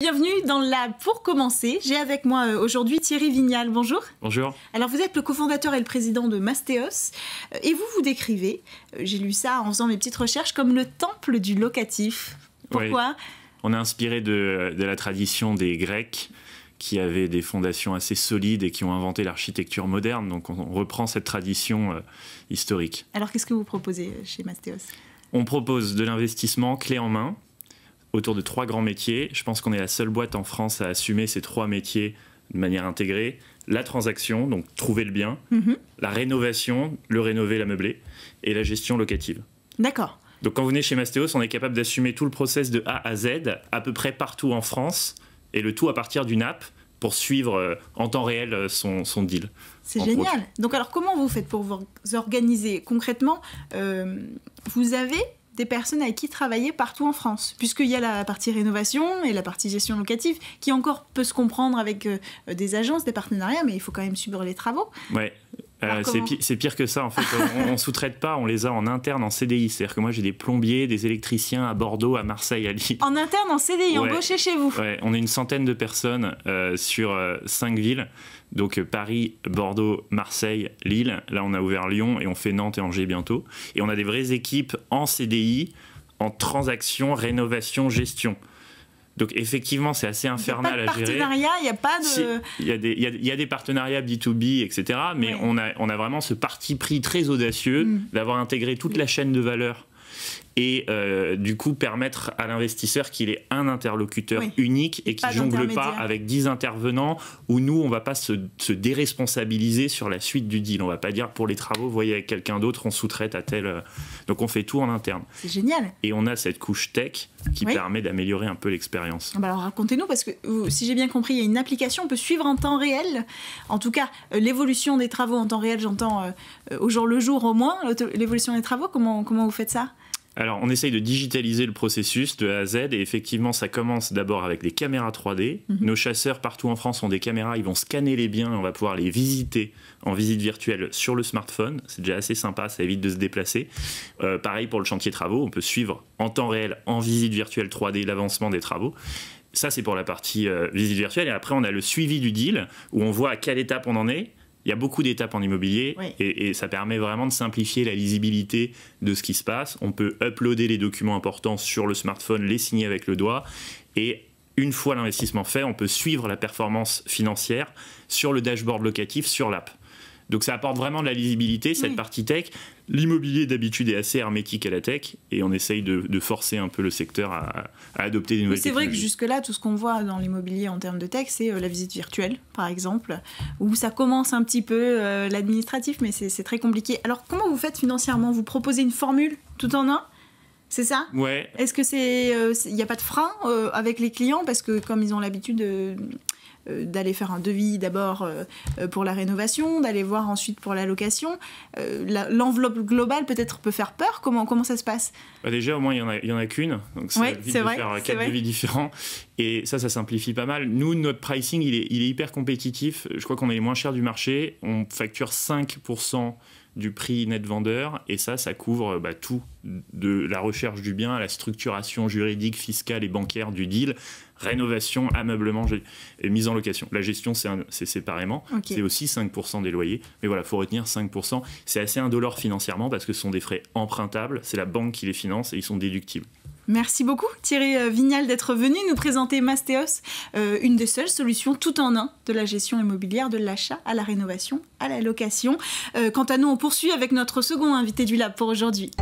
Bienvenue dans Lab, Pour commencer. J'ai avec moi euh, aujourd'hui Thierry Vignal. Bonjour. Bonjour. Alors vous êtes le cofondateur et le président de Mastéos euh, et vous vous décrivez, euh, j'ai lu ça en faisant mes petites recherches, comme le temple du locatif. Pourquoi On est inspiré de, la tradition des Grecs qui avaient des fondations assez solides et qui ont inventé l'architecture moderne. Donc on, reprend cette tradition historique. Alors qu'est-ce que vous proposez chez Mastéos On propose de l'investissement clé en main autour de trois grands métiers. Je pense qu'on est la seule boîte en France à assumer ces trois métiers de manière intégrée. La transaction, donc trouver le bien, mhm. la rénovation, le rénover, l'ameubler, et la gestion locative. D'accord. Donc quand vous venez chez Mastéos, on est capable d'assumer tout le process de A à Z, à peu près partout en France, et le tout à partir d'une app pour suivre euh, en temps réel euh, son, deal. C'est génial. Donc alors comment vous faites pour vous organiser concrètement euh, Vous avez des personnes avec qui travailler partout en France, puisqu'il y a la partie rénovation et la partie gestion locative, qui encore peut se comprendre avec euh, des agences, des partenariats, mais il faut quand même subir les travaux. Euh, c'est, pire que ça en fait. on, ne sous-traite pas, on les a en interne en CDI. C'est-à-dire que moi j'ai des plombiers, des électriciens à Bordeaux, à Marseille, à Lille. En interne en CDI, ouais. embauchés chez vous. on est une centaine de personnes euh, sur euh, cinq villes. Donc Paris, Bordeaux, Marseille, Lille. Là on a ouvert Lyon et on fait Nantes et Angers bientôt. Et on a des vraies équipes en CDI, en transaction, rénovation, gestion. Donc effectivement, c'est assez infernal à gérer. Il a pas il n'y a pas de... y a des, partenariats B2B, etc. Mais on, a, on a vraiment ce parti pris très audacieux mm. d'avoir intégré toute la chaîne de valeur et euh, du coup permettre à l'investisseur qu'il ait un interlocuteur unique et qu'il jongle pas avec 10 intervenants où nous on va pas se, déresponsabiliser sur la suite du deal on va pas dire pour les travaux voyez avec quelqu'un d'autre on sous-traite à tel euh, donc on fait tout en interne c'est génial et on a cette couche tech qui permet d'améliorer un peu l'expérience ah bah alors racontez-nous parce que si j'ai bien compris il y a une application on peut suivre en temps réel en tout cas euh, l'évolution des travaux en temps réel j'entends au jour le jour au moins l'évolution des travaux comment vous faites ça alors, on essaye de digitaliser le processus de A à Z, et effectivement, ça commence d'abord avec des caméras 3D. Mhm. Nos chasseurs partout en France ont des caméras, ils vont scanner les biens, on va pouvoir les visiter en visite virtuelle sur le smartphone. C'est déjà assez sympa, ça évite de se déplacer. Euh, pareil pour le chantier travaux, on peut suivre en temps réel, en visite virtuelle 3D, l'avancement des travaux. Ça, c'est pour la partie euh, visite virtuelle. Et après, on a le suivi du deal, où on voit à quelle étape on en est il y a beaucoup d'étapes en immobilier et, ça permet vraiment de simplifier la lisibilité de ce qui se passe. On peut uploader les documents importants sur le smartphone, les signer avec le doigt et une fois l'investissement fait, on peut suivre la performance financière sur le dashboard locatif sur l'app. Donc ça apporte vraiment de la lisibilité, cette mm. partie tech. L'immobilier d'habitude est assez hermétique à la tech et on essaye de, forcer un peu le secteur à, adopter des nouvelles C'est vrai que jusque-là, tout ce qu'on voit dans l'immobilier en termes de tech, c'est euh, la visite virtuelle, par exemple, où ça commence un petit peu euh, l'administratif, mais c'est très compliqué. Alors comment vous faites financièrement Vous proposez une formule tout en un c'est ça Ouais. Est-ce que c'est, euh, il n'y a pas de frein avec les clients parce que comme ils ont l'habitude de, euh, d'aller faire un devis d'abord euh, pour la rénovation, d'aller voir ensuite pour la location. Euh, l'enveloppe globale peut-être peut faire peur. Comment, comment ça se passe bah, Déjà, au moins, il n'y en a, qu'une. Donc, c'est vite de faire quatre devis différents. Et ça, ça simplifie pas mal. Nous, notre pricing, il est, il est hyper compétitif. Je crois qu'on est les moins chers du marché. On facture 5% du prix net vendeur, et ça, ça couvre bah, tout, de la recherche du bien à la structuration juridique, fiscale et bancaire du deal, rénovation, ameublement et mise en location. La gestion, c'est séparément, c'est aussi 5% des loyers, mais voilà, il faut retenir 5%. C'est assez indolore financièrement parce que ce sont des frais empruntables, c'est la banque qui les finance et ils sont déductibles. Merci beaucoup Thierry euh, Vignal d'être venu nous présenter Mastéos, euh, une des seules solutions tout en un de la gestion immobilière, de l'achat à la rénovation, à la location. Euh, quant à nous, on poursuit avec notre second invité du lab pour aujourd'hui.